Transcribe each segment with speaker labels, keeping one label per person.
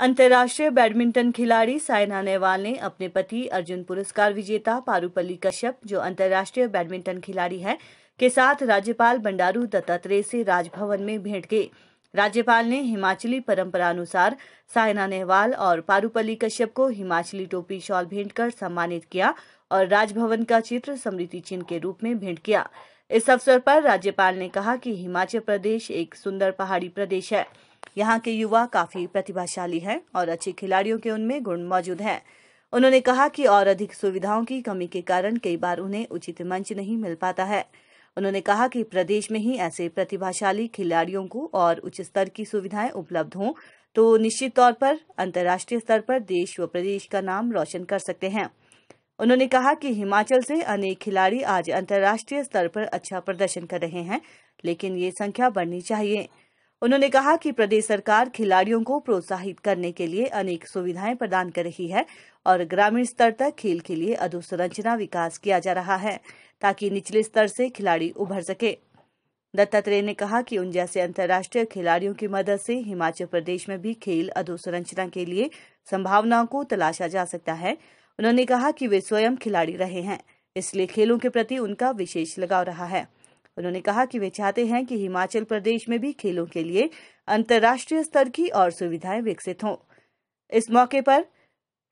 Speaker 1: अंतर्राष्ट्रीय बैडमिंटन खिलाड़ी साइना नेहवाल ने अपने पति अर्जुन पुरस्कार विजेता पारुपल्ली कश्यप जो अंतर्राष्ट्रीय बैडमिंटन खिलाड़ी है के साथ राज्यपाल बंडारू दत्तात्रेय से राजभवन में भेंट की राज्यपाल ने हिमाचली परंपरानुसार साइना नेहवाल और पारूपल्ली कश्यप को हिमाचली टोपी शॉल भेंट कर सम्मानित किया और राजभवन का चित्र स्मृति चिन्ह के रूप में भेंट किया इस अवसर पर राज्यपाल ने कहा कि हिमाचल प्रदेश एक सुंदर पहाड़ी प्रदेश है यहाँ के युवा काफी प्रतिभाशाली हैं और अच्छे खिलाड़ियों के उनमें गुण मौजूद हैं उन्होंने कहा कि और अधिक सुविधाओं की कमी के कारण कई बार उन्हें उचित मंच नहीं मिल पाता है उन्होंने कहा कि प्रदेश में ही ऐसे प्रतिभाशाली खिलाड़ियों को और उच्च स्तर की सुविधाएं उपलब्ध हों तो निश्चित तौर पर अंतर्राष्ट्रीय स्तर पर देश व प्रदेश का नाम रोशन कर सकते हैं उन्होंने कहा कि हिमाचल से अनेक खिलाड़ी आज अंतर्राष्ट्रीय स्तर पर अच्छा प्रदर्शन कर रहे हैं लेकिन ये संख्या बढ़नी चाहिए उन्होंने कहा कि प्रदेश सरकार खिलाड़ियों को प्रोत्साहित करने के लिए अनेक सुविधाएं प्रदान कर रही है और ग्रामीण स्तर तक खेल के लिए अधोसंरचना विकास किया जा रहा है ताकि निचले स्तर से खिलाड़ी उभर सके दत्तात्रेय ने कहा कि उन जैसे अंतर्राष्ट्रीय खिलाड़ियों की मदद से हिमाचल प्रदेश में भी खेल अधोसंरचना के लिए संभावनाओं को तलाशा जा सकता है उन्होंने कहा कि वे स्वयं खिलाड़ी रहे हैं इसलिए खेलों के प्रति उनका विशेष लगाव रहा है उन्होंने कहा कि वे चाहते हैं कि हिमाचल प्रदेश में भी खेलों के लिए अंतर्राष्ट्रीय स्तर की और सुविधाएं विकसित हों इस मौके पर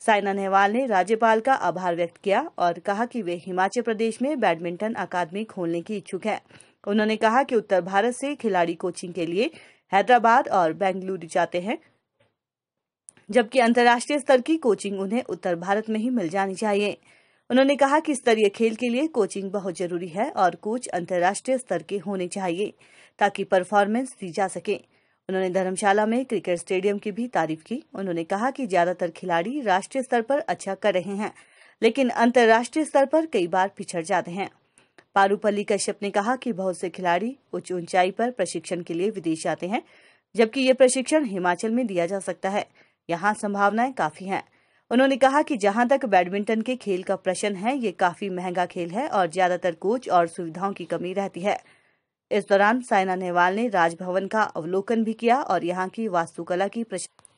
Speaker 1: साइना नेहवाल ने राज्यपाल का आभार व्यक्त किया और कहा कि वे हिमाचल प्रदेश में बैडमिंटन अकादमी खोलने की इच्छुक हैं। उन्होंने कहा कि उत्तर भारत से खिलाड़ी कोचिंग के लिए हैदराबाद और बेंगलुरु जाते हैं जबकि अंतर्राष्ट्रीय स्तर की कोचिंग उन्हें उत्तर भारत में ही मिल जानी चाहिए उन्होंने कहा कि स्तरीय खेल के लिए कोचिंग बहुत जरूरी है और कोच अंतर्राष्ट्रीय स्तर के होने चाहिए ताकि परफॉर्मेंस दी जा सके उन्होंने धर्मशाला में क्रिकेट स्टेडियम की भी तारीफ की उन्होंने कहा कि ज्यादातर खिलाड़ी राष्ट्रीय स्तर पर अच्छा कर रहे हैं लेकिन अंतर्राष्ट्रीय स्तर पर कई बार पिछड़ जाते हैं पारूपल्ली कश्यप ने कहा कि बहुत से खिलाड़ी उच्च ऊंचाई पर प्रशिक्षण के लिए विदेश जाते हैं जबकि ये प्रशिक्षण हिमाचल में दिया जा सकता है यहाँ संभावनाएं काफी हैं उन्होंने कहा कि जहाँ तक बैडमिंटन के खेल का प्रश्न है ये काफी महंगा खेल है और ज्यादातर कोच और सुविधाओं की कमी रहती है इस दौरान साइना नेहवाल ने राजभवन का अवलोकन भी किया और यहाँ की वास्तुकला की प्रशंसा